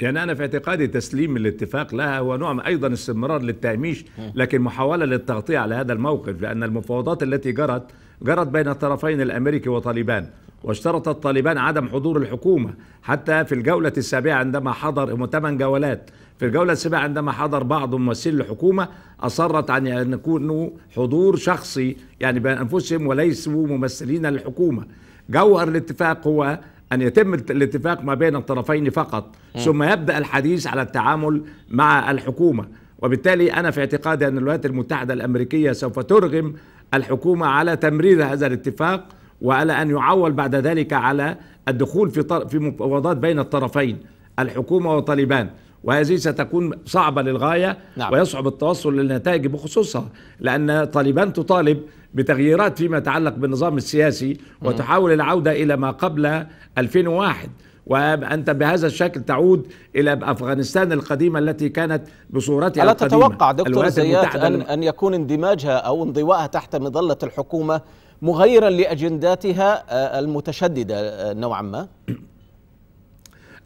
يعني أنا في اعتقادي تسليم الاتفاق لها هو نوع من أيضا استمرار للتهميش لكن محاولة للتغطية على هذا الموقف لأن المفاوضات التي جرت جرت بين الطرفين الأمريكي وطالبان واشترط الطالبان عدم حضور الحكومة حتى في الجولة السابعة عندما حضر ثمان جولات في الجولة السابعة عندما حضر بعض ممثلي الحكومة أصرت عن أن يكونوا حضور شخصي يعني بأنفسهم وليسوا ممثلين للحكومة جوهر الاتفاق هو أن يتم الاتفاق ما بين الطرفين فقط ثم يبدأ الحديث على التعامل مع الحكومة وبالتالي أنا في اعتقادي أن الولايات المتحدة الأمريكية سوف ترغم الحكومة على تمرير هذا الاتفاق وعلى أن يعول بعد ذلك على الدخول في في مفاوضات بين الطرفين الحكومة وطالبان وهذه ستكون صعبة للغاية نعم. ويصعب التوصل للنتائج بخصوصها لأن طالبان تطالب بتغييرات فيما يتعلق بالنظام السياسي وتحاول العودة إلى ما قبل 2001 وأنت بهذا الشكل تعود إلى أفغانستان القديمة التي كانت بصورتها ألا القديمة تتوقع دكتور زيات أن, أن يكون اندماجها أو انضوائها تحت مظلة الحكومة مغيرا لأجنداتها آه، المتشددة آه، نوعا ما؟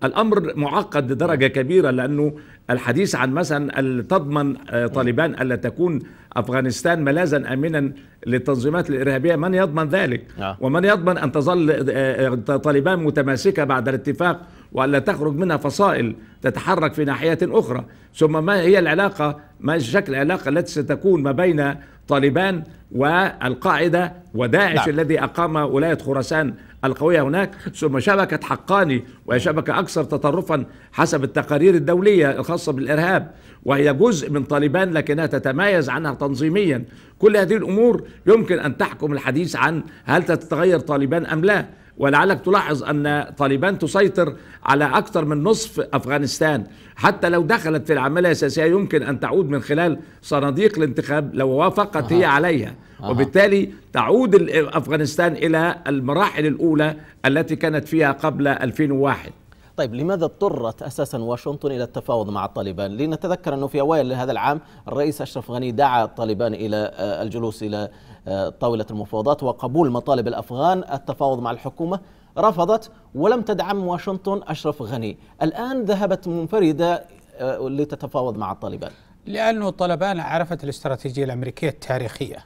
الأمر معقد لدرجه كبيرة لأنه الحديث عن مثلا تضمن آه، طالبان ألا تكون أفغانستان ملاذا آمنا للتنظيمات الإرهابية من يضمن ذلك آه. ومن يضمن أن تظل آه، طالبان متماسكة بعد الاتفاق وألا تخرج منها فصائل تتحرك في ناحية أخرى ثم ما هي العلاقة ما شكل العلاقة التي ستكون ما بين طالبان والقاعدة وداعش لا. نعم. الذي أقام ولاية خراسان القوية هناك ثم شبكة حقاني وهي شبكة أكثر تطرفا حسب التقارير الدولية الخاصة بالإرهاب وهي جزء من طالبان لكنها تتميز عنها تنظيميا كل هذه الأمور يمكن أن تحكم الحديث عن هل تتغير طالبان أم لا ولعلك تلاحظ أن طالبان تسيطر على أكثر من نصف أفغانستان حتى لو دخلت في العملية السياسية يمكن أن تعود من خلال صناديق الانتخاب لو وافقت هي عليها وبالتالي تعود أفغانستان إلى المراحل الأولى التي كانت فيها قبل 2001 طيب لماذا اضطرت اساسا واشنطن الى التفاوض مع الطالبان؟ لنتذكر انه في اوائل هذا العام الرئيس اشرف غني دعا الطالبان الى آه، الجلوس الى آه، طاوله المفاوضات وقبول مطالب الافغان التفاوض مع الحكومه رفضت ولم تدعم واشنطن اشرف غني، الان ذهبت منفرده آه، لتتفاوض مع الطالبان. لانه الطالبان عرفت الاستراتيجيه الامريكيه التاريخيه.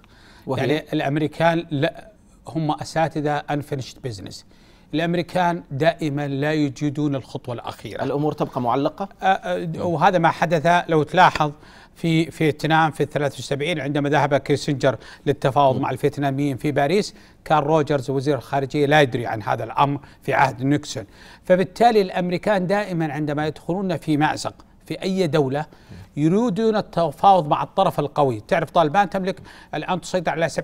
وهي؟ يعني الامريكان لا هم اساتذه انفنشد بزنس. الامريكان دائما لا يجيدون الخطوه الاخيره الامور تبقى معلقه وهذا ما حدث لو تلاحظ في فيتنام في 73 عندما ذهب كيسنجر للتفاوض م. مع الفيتناميين في باريس كان روجرز وزير الخارجيه لا يدري عن هذا الامر في عهد نيكسون فبالتالي الامريكان دائما عندما يدخلون في مازق في اي دوله يريدون التفاوض مع الطرف القوي، تعرف طالبان تملك الان تسيطر على 70%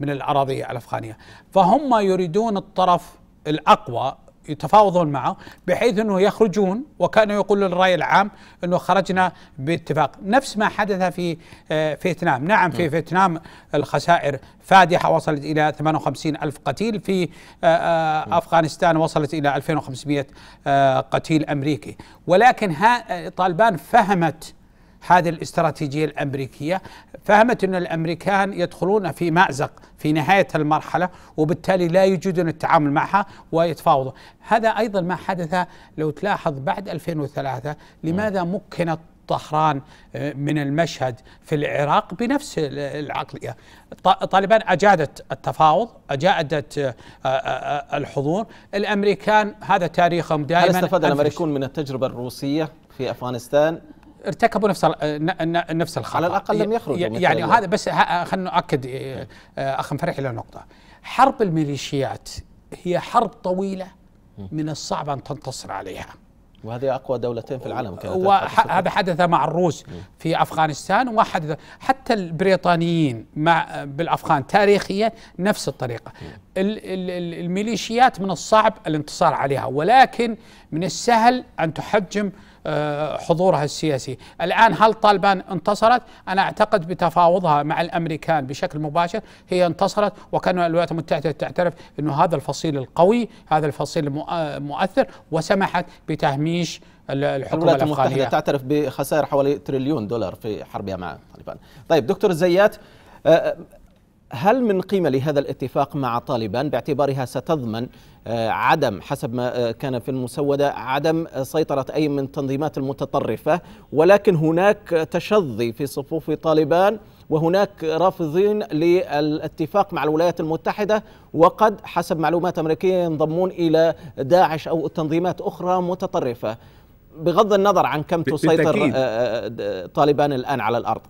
من الاراضي الافغانيه، فهم يريدون الطرف الأقوى يتفاوضون معه بحيث انه يخرجون وكان يقول للراي العام انه خرجنا باتفاق نفس ما حدث في آه، فيتنام نعم في نعم. فيتنام الخسائر فادحه وصلت الى 58 الف قتيل في آه، آه، نعم. افغانستان وصلت الى 2500 قتيل امريكي ولكن طالبان فهمت هذه الاستراتيجية الأمريكية فهمت أن الأمريكان يدخلون في مأزق في نهاية المرحلة وبالتالي لا يجدون التعامل معها ويتفاوضون هذا أيضا ما حدث لو تلاحظ بعد 2003 لماذا نعم. مكنت طهران آه، من المشهد في العراق بنفس العقلية طالبان أجادت التفاوض أجادت آه، آه، الحضور الأمريكان هذا تاريخهم دائما هل استفاد الأمريكون من التجربة الروسية في أفغانستان ارتكبوا نفس نفس الخطا على الاقل لم يخرجوا يعني هذا بس خلنا نؤكد آه، آه، اخ فرح الى نقطه حرب الميليشيات هي حرب طويله من الصعب ان تنتصر عليها وهذه اقوى دولتين في العالم كانت هذا حدث مع الروس في افغانستان وحدث حتى البريطانيين مع بالافغان تاريخيا نفس الطريقه الميليشيات من الصعب الانتصار عليها ولكن من السهل ان تحجم آه، حضورها السياسي الآن هل طالبان انتصرت؟ أنا أعتقد بتفاوضها مع الأمريكان بشكل مباشر هي انتصرت وكان الولايات المتحدة تعترف أن هذا الفصيل القوي هذا الفصيل المؤثر وسمحت بتهميش الحكومه الولايات المتحده تعترف بخسائر حوالي تريليون دولار في حربها مع طالبان. طيب دكتور الزيات آه، هل من قيمة لهذا الاتفاق مع طالبان باعتبارها ستضمن آه، عدم حسب ما آه، كان في المسودة عدم سيطرة أي من تنظيمات المتطرفة ولكن هناك تشظي في صفوف طالبان وهناك رافضين للاتفاق مع الولايات المتحدة وقد حسب معلومات أمريكية ينضمون إلى داعش أو تنظيمات أخرى متطرفة بغض النظر عن كم تسيطر آه، طالبان الآن على الأرض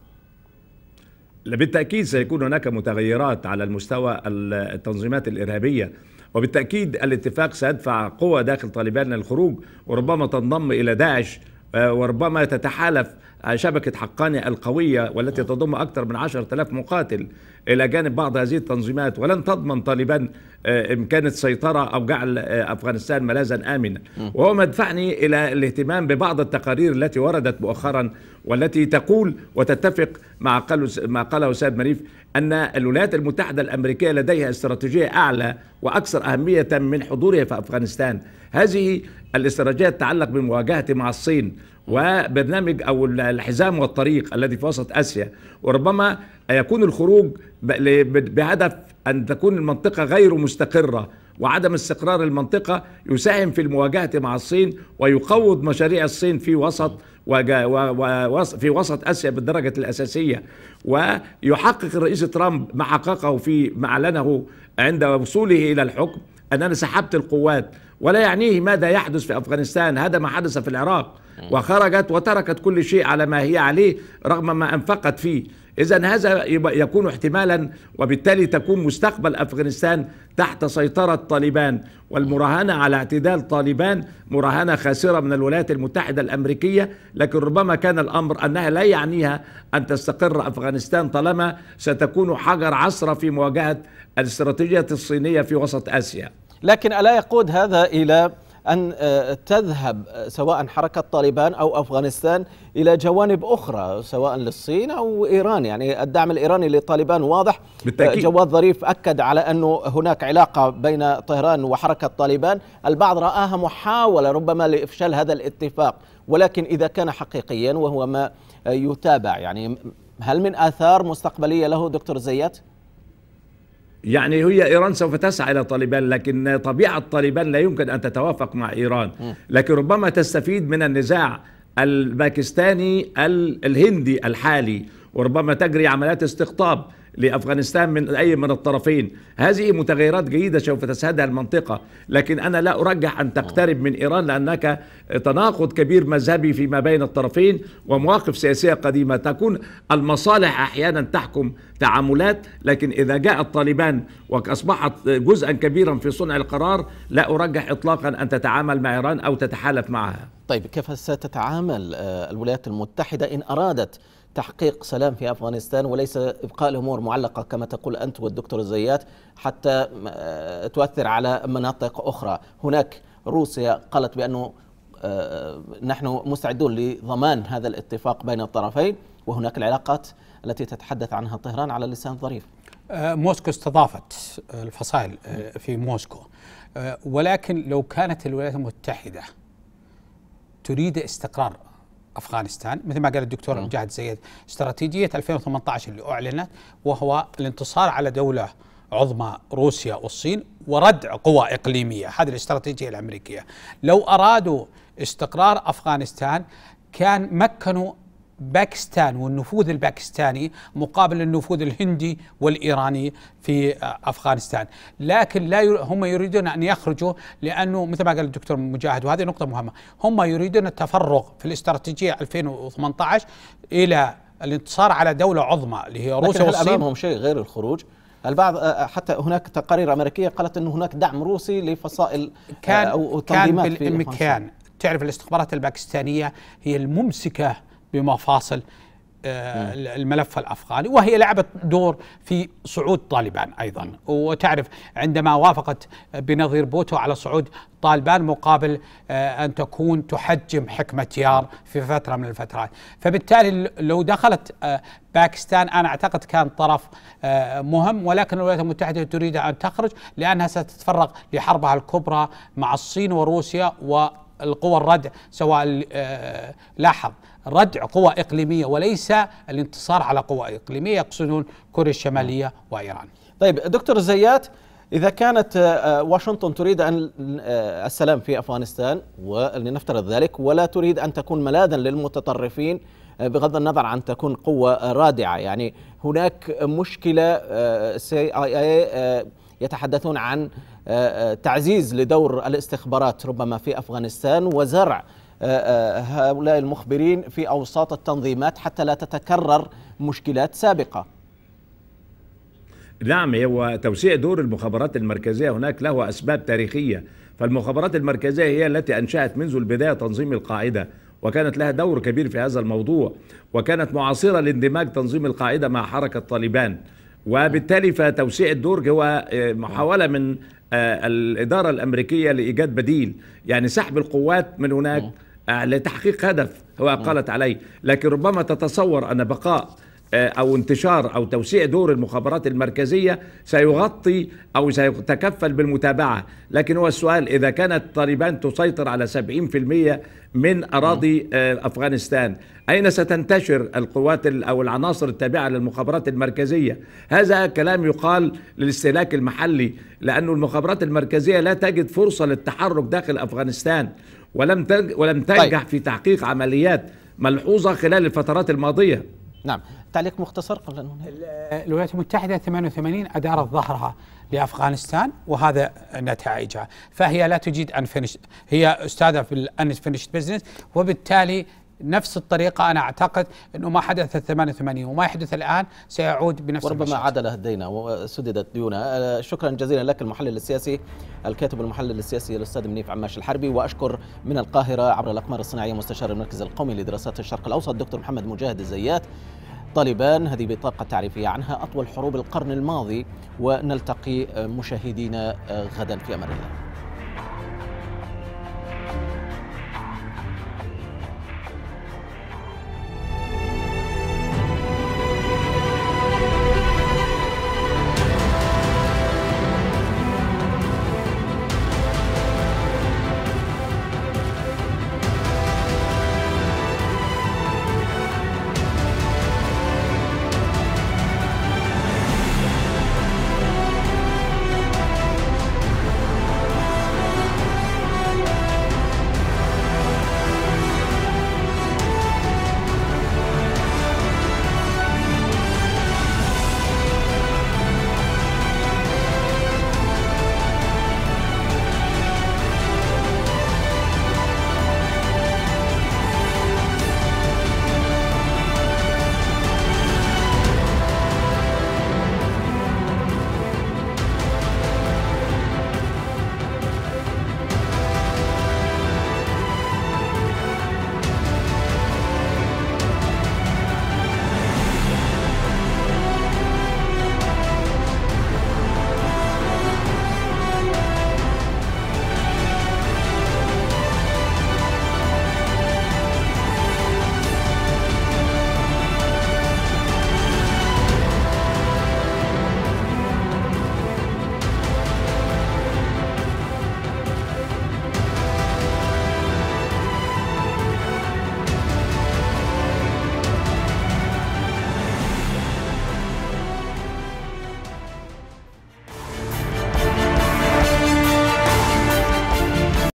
بالتأكيد سيكون هناك متغيرات على المستوى التنظيمات الإرهابية وبالتأكيد الاتفاق سيدفع قوى داخل طالبان للخروج وربما تنضم إلى داعش آه، وربما تتحالف شبكة حقاني القوية والتي تضم أكثر من عشر آلاف مقاتل إلى جانب بعض هذه التنظيمات ولن تضمن طالبان آه، إمكانة سيطرة أو جعل آه، أفغانستان ملاذا آمنا وهو ما دفعني إلى الاهتمام ببعض التقارير التي وردت مؤخرا والتي تقول وتتفق مع ما قاله استاذ مريف ان الولايات المتحده الامريكيه لديها استراتيجيه اعلى واكثر اهميه من حضورها في افغانستان هذه الاستراتيجية تتعلق بالمواجهة مع الصين وبرنامج أو الحزام والطريق الذي في وسط آسيا وربما يكون الخروج بهدف أن تكون المنطقة غير مستقرة وعدم استقرار المنطقة يساهم في المواجهة مع الصين ويقوض مشاريع الصين في وسط في وسط اسيا بالدرجه الاساسيه ويحقق الرئيس ترامب ما حققه في ما اعلنه عند وصوله الى الحكم ان انا سحبت القوات ولا يعنيه ماذا يحدث في أفغانستان هذا ما حدث في العراق وخرجت وتركت كل شيء على ما هي عليه رغم ما أنفقت فيه إذا هذا يكون احتمالا وبالتالي تكون مستقبل أفغانستان تحت سيطرة طالبان والمراهنة على اعتدال طالبان مراهنة خاسرة من الولايات المتحدة الأمريكية لكن ربما كان الأمر أنها لا يعنيها أن تستقر أفغانستان طالما ستكون حجر عصرة في مواجهة الاستراتيجية الصينية في وسط آسيا لكن ألا يقود هذا إلى أن آه، تذهب آه، سواء حركة طالبان أو أفغانستان إلى جوانب أخرى سواء للصين أو إيران يعني الدعم الإيراني لطالبان واضح بالتأكيد. آه، جواد ظريف أكد على أنه هناك علاقة بين طهران وحركة طالبان البعض رآها محاولة ربما لإفشال هذا الاتفاق ولكن إذا كان حقيقيا وهو ما يتابع يعني هل من آثار مستقبلية له دكتور زيات؟ يعني هي إيران سوف تسعى إلى طالبان لكن طبيعة طالبان لا يمكن أن تتوافق مع إيران لكن ربما تستفيد من النزاع الباكستاني الهندي الحالي وربما تجري عمليات استقطاب لافغانستان من اي من الطرفين هذه متغيرات جيده سوف تسهدها المنطقه لكن انا لا ارجح ان تقترب من ايران لانك تناقض كبير مذهبي فيما بين الطرفين ومواقف سياسيه قديمه تكون المصالح احيانا تحكم تعاملات لكن اذا جاء الطالبان واصبحت جزءا كبيرا في صنع القرار لا ارجح اطلاقا ان تتعامل مع ايران او تتحالف معها طيب كيف ستتعامل آه، الولايات المتحده ان ارادت تحقيق سلام في افغانستان وليس ابقاء الامور معلقه كما تقول انت والدكتور الزيات حتى آه، تؤثر على مناطق اخرى، هناك روسيا قالت بانه آه، نحن مستعدون لضمان هذا الاتفاق بين الطرفين وهناك العلاقات التي تتحدث عنها طهران على لسان ظريف. آه، موسكو استضافت الفصائل في موسكو ولكن لو كانت الولايات المتحده تريد استقرار افغانستان مثل ما قال الدكتور نعم. مجاهد زيد استراتيجيه 2018 اللي اعلنت وهو الانتصار على دوله عظمى روسيا والصين وردع قوى اقليميه هذه الاستراتيجيه الامريكيه لو ارادوا استقرار افغانستان كان مكنوا باكستان والنفوذ الباكستاني مقابل النفوذ الهندي والإيراني في آه، أفغانستان لكن لا هم يريدون أن يخرجوا لأنه مثل ما قال الدكتور مجاهد وهذه نقطة مهمة هم يريدون التفرغ في الاستراتيجية 2018 إلى الانتصار على دولة عظمى اللي هي روسيا والصين أمامهم شيء غير الخروج البعض آه، آه، حتى هناك تقارير أمريكية قالت انه هناك دعم روسي لفصائل كان أو كان بالإمكان تعرف الاستخبارات الباكستانية هي الممسكة بمفاصل آه، الملف الافغاني وهي لعبت دور في صعود طالبان ايضا وتعرف عندما وافقت بنظير بوتو على صعود طالبان مقابل آه، ان تكون تحجم حكمه يار في فتره من الفترات فبالتالي لو دخلت آه، باكستان انا اعتقد كان طرف مهم ولكن الولايات المتحده تريد ان تخرج لانها ستتفرغ لحربها الكبرى مع الصين وروسيا والقوى الردع سواء لاحظ ردع قوى إقليمية وليس الانتصار على قوى إقليمية يقصدون كوريا الشمالية وإيران طيب دكتور زيات إذا كانت آه، واشنطن تريد أن آه، السلام في أفغانستان ولنفترض ذلك ولا تريد أن تكون ملاذا للمتطرفين آه، بغض النظر عن تكون قوة رادعة يعني هناك مشكلة سي اي آي يتحدثون عن تعزيز لدور الاستخبارات ربما في أفغانستان وزرع آه، آه، هؤلاء المخبرين في أوساط التنظيمات حتى لا تتكرر مشكلات سابقة نعم هو توسيع دور المخابرات المركزية هناك له أسباب تاريخية فالمخابرات المركزية هي التي أنشأت منذ البداية تنظيم القاعدة وكانت لها دور كبير في هذا الموضوع وكانت معاصرة لاندماج تنظيم القاعدة مع حركة طالبان وبالتالي فتوسيع الدور هو آه، محاولة من الإدارة الأمريكية لإيجاد بديل يعني سحب القوات من هناك آه، لتحقيق هدف هو نعم. قالت عليه لكن ربما تتصور أن بقاء آه، أو انتشار أو توسيع دور المخابرات المركزية سيغطي أو سيتكفل بالمتابعة لكن هو السؤال إذا كانت طالبان تسيطر على 70% من أراضي نعم. آه، أفغانستان أين ستنتشر القوات أو العناصر التابعة للمخابرات المركزية هذا كلام يقال للاستهلاك المحلي لأن المخابرات المركزية لا تجد فرصة للتحرك داخل أفغانستان ولم ولم تنجح طيب. في تحقيق عمليات ملحوظه خلال الفترات الماضيه نعم تعليق مختصر قبل ان الولايات المتحده 88 ادارت ظهرها لافغانستان وهذا نتائجها فهي لا تجيد ان فينش هي استاذه في فينش بزنس وبالتالي نفس الطريقة أنا أعتقد أنه ما حدث 88 وما يحدث الآن سيعود بنفس وربما المشكلة. عاد له وسددت ديونه أه، شكرا جزيلا لك المحلل السياسي الكاتب المحلل السياسي الأستاذ منيف عماش الحربي وأشكر من القاهرة عبر الأقمار الصناعية مستشار المركز القومي لدراسات الشرق الأوسط الدكتور محمد مجاهد الزيات طالبان هذه بطاقة تعريفية عنها أطول حروب القرن الماضي ونلتقي مشاهدينا أه، غدا في أمان الله